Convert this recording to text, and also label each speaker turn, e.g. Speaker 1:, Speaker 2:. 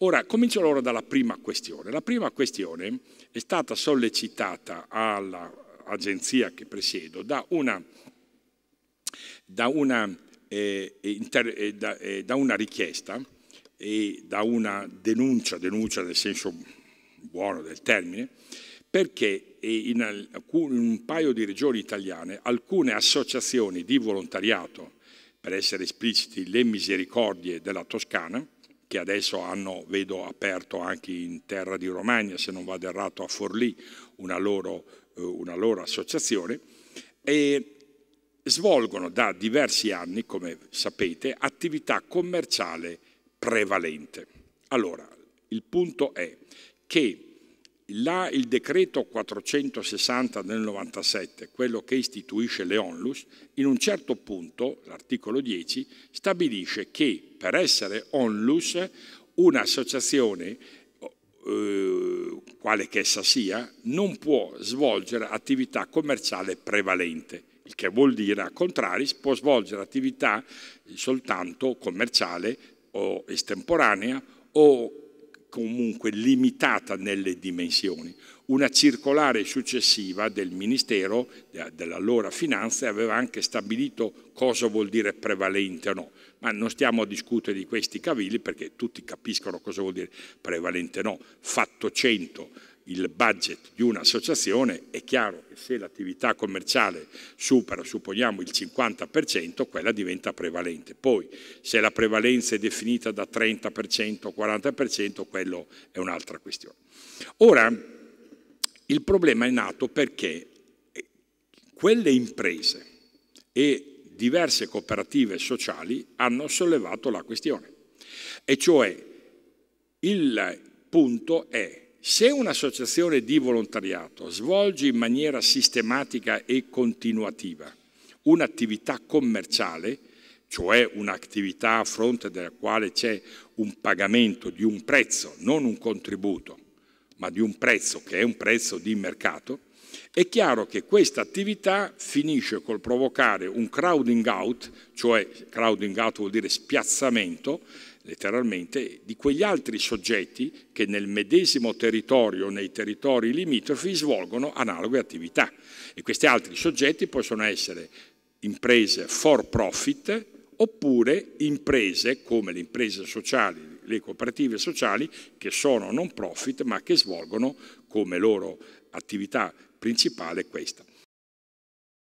Speaker 1: Ora, comincio allora dalla prima questione. La prima questione è stata sollecitata all'agenzia che presiedo da una, da una, eh, inter, eh, da, eh, da una richiesta e da una denuncia, denuncia nel senso buono del termine, perché in, alcun, in un paio di regioni italiane alcune associazioni di volontariato, per essere espliciti le misericordie della Toscana, che adesso hanno, vedo, aperto anche in terra di Romagna, se non vado errato a Forlì, una loro, eh, una loro associazione, e svolgono da diversi anni, come sapete, attività commerciale prevalente. Allora, il punto è che Là il decreto 460 del 97, quello che istituisce le onlus, in un certo punto, l'articolo 10, stabilisce che per essere onlus un'associazione, eh, quale che essa sia, non può svolgere attività commerciale prevalente, il che vuol dire, a contrario, può svolgere attività soltanto commerciale o estemporanea o comunque limitata nelle dimensioni. Una circolare successiva del Ministero dell'allora Finanza aveva anche stabilito cosa vuol dire prevalente o no, ma non stiamo a discutere di questi cavilli perché tutti capiscono cosa vuol dire prevalente o no. Fatto 100, il budget di un'associazione, è chiaro che se l'attività commerciale supera, supponiamo, il 50%, quella diventa prevalente. Poi, se la prevalenza è definita da 30% o 40%, quello è un'altra questione. Ora, il problema è nato perché eh, quelle imprese e diverse cooperative sociali hanno sollevato la questione. E cioè, il punto è se un'associazione di volontariato svolge in maniera sistematica e continuativa un'attività commerciale, cioè un'attività a fronte della quale c'è un pagamento di un prezzo, non un contributo, ma di un prezzo che è un prezzo di mercato, è chiaro che questa attività finisce col provocare un crowding out, cioè crowding out vuol dire spiazzamento, letteralmente, di quegli altri soggetti che nel medesimo territorio nei territori limitrofi svolgono analoghe attività. E questi altri soggetti possono essere imprese for profit oppure imprese come le imprese sociali, le cooperative sociali che sono non profit ma che svolgono come loro attività principale questa.